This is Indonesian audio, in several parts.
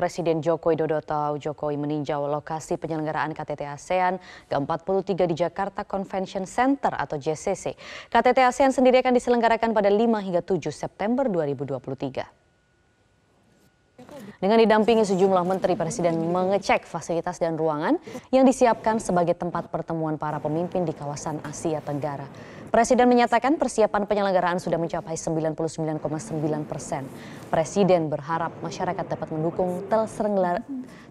Presiden Joko Widodo atau Jokowi meninjau lokasi penyelenggaraan KTT ASEAN ke-43 di Jakarta Convention Center atau JCC. KTT ASEAN sendiri akan diselenggarakan pada 5 hingga 7 September 2023. Dengan didampingi sejumlah menteri, Presiden mengecek fasilitas dan ruangan yang disiapkan sebagai tempat pertemuan para pemimpin di kawasan Asia Tenggara. Presiden menyatakan persiapan penyelenggaraan sudah mencapai 99,9 persen. Presiden berharap masyarakat dapat mendukung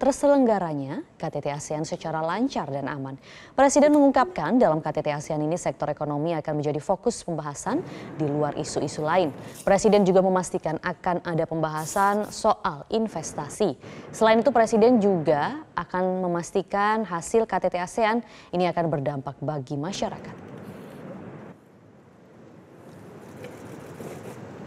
terselenggaranya KTT ASEAN secara lancar dan aman. Presiden mengungkapkan dalam KTT ASEAN ini sektor ekonomi akan menjadi fokus pembahasan di luar isu-isu lain. Presiden juga memastikan akan ada pembahasan soal investasi. Selain itu Presiden juga akan memastikan hasil KTT ASEAN ini akan berdampak bagi masyarakat.